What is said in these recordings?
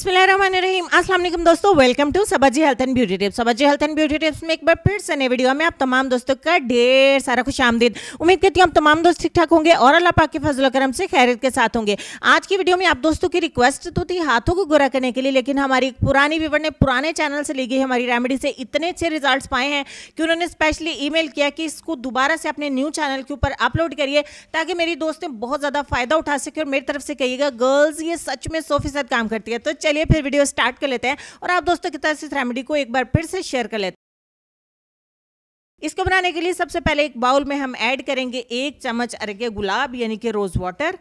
बिस्मिल्लाहिर्रहमानिर्रहीम अस्सलाम वालेकुम दोस्तों welcome to Sabaji health and beauty tips Sabaji health and beauty tips में एक बार फिर से नए वीडियो में आप तमाम दोस्तों का ढेर सारा खुश आमदीद उम्मीद करती हूँ आप तमाम दोस्त ठीक ठाक होंगे और अल्लाह पाक के फजल करम से खैरियत के साथ होंगे आज की वीडियो में आप दोस्तों की रिक्वेस्ट तो थी हाथों को गुरा करने के लिए लेकिन हमारी पुरानी व्यवर ने पुराने चैनल से ली गई हमारी रेमेडी से इतने अच्छे रिजल्ट पाए हैं कि उन्होंने स्पेशली ई किया कि इसको दोबारा से अपने न्यू चैनल के ऊपर अपलोड करिए ताकि मेरी दोस्तें बहुत ज़्यादा फ़ायदा उठा सके और मेरी तरफ से कहिएगा गर्ल्स ये सच में सौ काम करती है तो चलिए फिर वीडियो स्टार्ट कर लेते हैं और आप दोस्तों की तरह इस रेमेडी को एक बार फिर से शेयर कर लेते हैं इसको बनाने के लिए सबसे पहले एक बाउल में हम ऐड करेंगे एक चम्मच अरगे गुलाब यानी कि रोज़ वाटर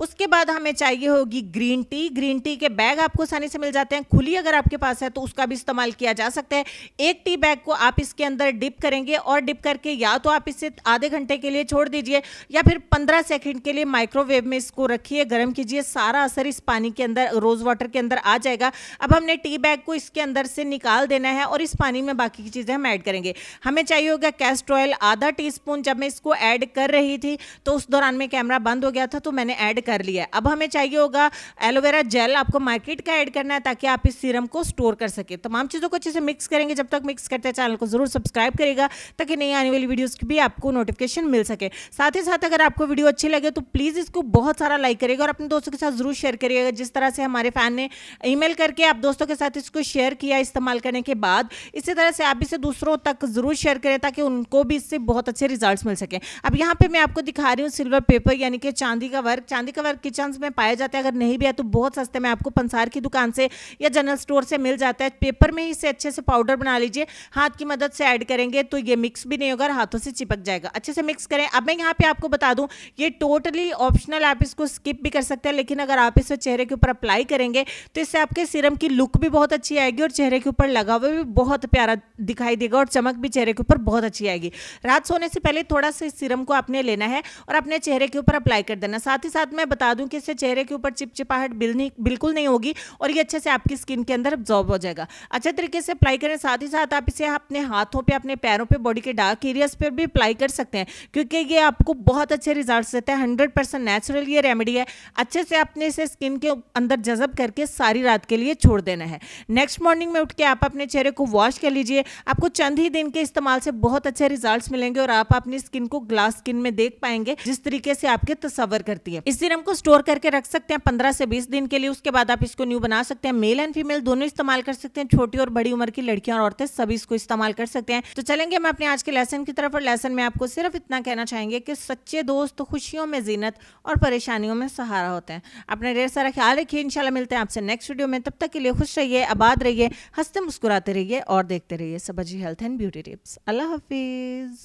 उसके बाद हमें चाहिए होगी ग्रीन टी ग्रीन टी के बैग आपको आसानी से मिल जाते हैं खुली अगर आपके पास है तो उसका भी इस्तेमाल किया जा सकता है एक टी बैग को आप इसके अंदर डिप करेंगे और डिप करके या तो आप इसे आधे घंटे के लिए छोड़ दीजिए या फिर पंद्रह सेकेंड के लिए माइक्रोवेव में इसको रखिए गर्म कीजिए सारा असर इस पानी के अंदर रोज़ वाटर के अंदर आ जाएगा अब हमने टी बैग को इसके अंदर से निकाल देना है और इस पानी में बाकी की चीज़ें हम ऐड करेंगे हमें चाहिए होगा कैस्ट ऑयल आधा टी स्पून जब मैं इसको ऐड कर रही थी तो उस दौरान में कैमरा बंद हो गया था तो मैंने ऐड कर लिया है अब हमें चाहिए होगा एलोवेरा जेल आपको मार्केट का ऐड करना है ताकि आप इस सीरम को स्टोर कर सके तमाम चीज़ों को अच्छे से मिक्स करेंगे जब तक मिक्स करते हैं चैनल को ज़रूर सब्सक्राइब करेगा ताकि नई आने वाली वीडियोज़ की भी आपको नोटिफिकेशन मिल सके साथ ही साथ अगर आपको वीडियो अच्छी लगे तो प्लीज़ इसको बहुत सारा लाइक करेगा और अपने दोस्तों के साथ ज़रूर शेयर करिएगा जिस तरह से हमारे फ़ैन ने ईमेल करके आप दोस्तों के साथ इसको शेयर किया इस्तेमाल करने के बाद इसी तरह से आप इसे दूसरों तक ज़रूर शेयर करें ताकि उनको भी इससे बहुत अच्छे रिजल्ट मिल सके अब यहाँ पर मैं आपको दिखा रही हूँ सिल्वर पेपर यानी कि चांदी का वर्क चांदी कवर किचन में पाए जाते हैं अगर नहीं भी है तो बहुत सस्ते में आपको पंसार की दुकान से या जनरल स्टोर से मिल जाता है पेपर में ही इसे अच्छे से पाउडर बना लीजिए हाथ की मदद से ऐड करेंगे तो ये मिक्स भी नहीं होगा हाथों से चिपक जाएगा अच्छे से मिक्स करें अब मैं यहाँ पे आपको बता दूँ ये टोटली ऑप्शनल आप इसको स्किप भी कर सकते हैं लेकिन अगर आप इसे चेहरे के ऊपर अप्लाई करेंगे तो इससे आपके सिरम की लुक भी बहुत अच्छी आएगी और चेहरे के ऊपर लगा हुआ भी बहुत प्यारा दिखाई देगा और चमक भी चेहरे के ऊपर बहुत अच्छी आएगी रात सोने से पहले थोड़ा सा सिरम को आपने लेना है और अपने चेहरे के ऊपर अप्लाई कर देना साथ ही साथ में मैं बता दूं कि इससे चेहरे के ऊपर चिपचिपाहट बिल्कुल नहीं होगी और ये अच्छे से आपकी स्किन के अंदर ऑब्जॉर्व हो जाएगा अच्छे तरीके से अप्लाई करें साथ ही साथ आप इसे अपने हाथों पर अपने पैरों पर बॉडी के डार्क एरियाज पर भी अप्लाई कर सकते हैं क्योंकि ये आपको बहुत अच्छे रिजल्ट देता है हंड्रेड नेचुरल ये रेमेडी है अच्छे से अपने इसे स्किन के अंदर जजब करके सारी रात के लिए छोड़ देना है नेक्स्ट मॉर्निंग में उठ के आप अपने चेहरे को वॉश कर लीजिए आपको चंद ही दिन के इस्तेमाल से बहुत अच्छे रिजल्ट्स मिलेंगे और आप अपनी स्किन को ग्लास स्किन में देख पाएंगे जिस तरीके से आपके तस्वर करती है इस दिन आइटम को स्टोर करके रख सकते हैं पंद्रह से बीस दिन के लिए उसके बाद आप इसको न्यू बना सकते हैं मेल एंड फीमेल दोनों इस्तेमाल कर सकते हैं छोटी और बड़ी उम्र की लड़कियां और औरतें सभी इसको इस्तेमाल कर सकते हैं तो चलेंगे हम अपने आज के लेसन की तरफ और लेसन में आपको सिर्फ इतना कहना चाहेंगे कि सच्चे दोस्त खुशियों में जीनत और परेशानियों में सहारा होते हैं अपने ढेर सारा ख्याल रखिए इनशाला मिलते हैं आपसे नेक्स्ट वीडियो में तब तक के लिए खुश रहिए आबाद रहिए हंसते मुस्कुराते रहिए और देखते रहिए Sabaji health and beauty tips अल्लाह हाफिज़